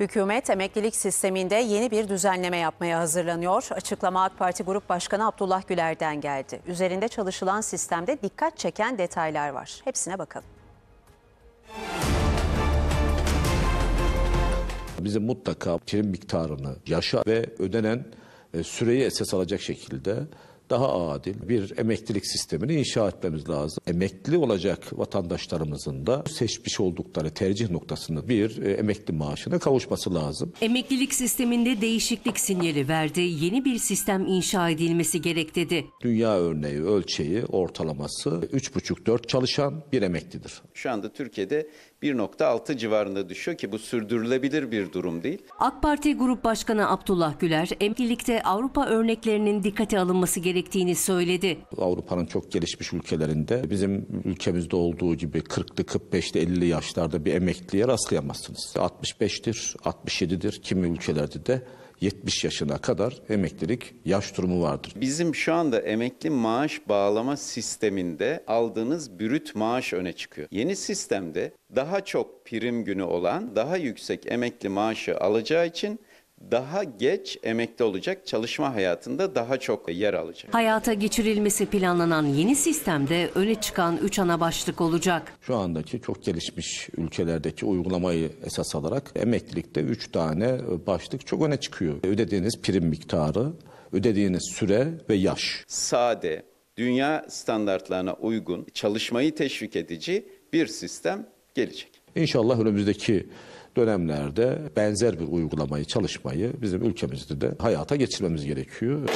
Hükümet emeklilik sisteminde yeni bir düzenleme yapmaya hazırlanıyor. Açıklama AK Parti Grup Başkanı Abdullah Güler'den geldi. Üzerinde çalışılan sistemde dikkat çeken detaylar var. Hepsine bakalım. Bizim mutlaka prim miktarını, yaşa ve ödenen e, süreyi esas alacak şekilde daha adil bir emeklilik sistemini inşa etmemiz lazım. Emekli olacak vatandaşlarımızın da seçmiş oldukları tercih noktasını bir e, emekli maaşına kavuşması lazım. Emeklilik sisteminde değişiklik sinyali verdi. Yeni bir sistem inşa edilmesi gerek dedi. Dünya örneği, ölçeği, ortalaması 3,5-4 çalışan bir emeklidir. Şu anda Türkiye'de 1.6 civarında düşüyor ki bu sürdürülebilir bir durum değil. AK Parti Grup Başkanı Abdullah Güler, emeklilikte Avrupa örneklerinin dikkate alınması gerektiğini gerektiğini söyledi. Avrupa'nın çok gelişmiş ülkelerinde bizim ülkemizde olduğu gibi 40'lı 45'li 50'li yaşlarda bir emekliye rastlayamazsınız. 65'tir, 67'dir kimi ülkelerde de 70 yaşına kadar emeklilik yaş durumu vardır. Bizim şu anda emekli maaş bağlama sisteminde aldığınız brüt maaş öne çıkıyor. Yeni sistemde daha çok prim günü olan daha yüksek emekli maaşı alacağı için daha geç emekli olacak, çalışma hayatında daha çok yer alacak. Hayata geçirilmesi planlanan yeni sistemde öne çıkan 3 ana başlık olacak. Şu andaki çok gelişmiş ülkelerdeki uygulamayı esas alarak emeklilikte 3 tane başlık çok öne çıkıyor. Ödediğiniz prim miktarı, ödediğiniz süre ve yaş. Sade, dünya standartlarına uygun, çalışmayı teşvik edici bir sistem gelecek. İnşallah önümüzdeki dönemlerde benzer bir uygulamayı, çalışmayı bizim ülkemizde de hayata geçirmemiz gerekiyor.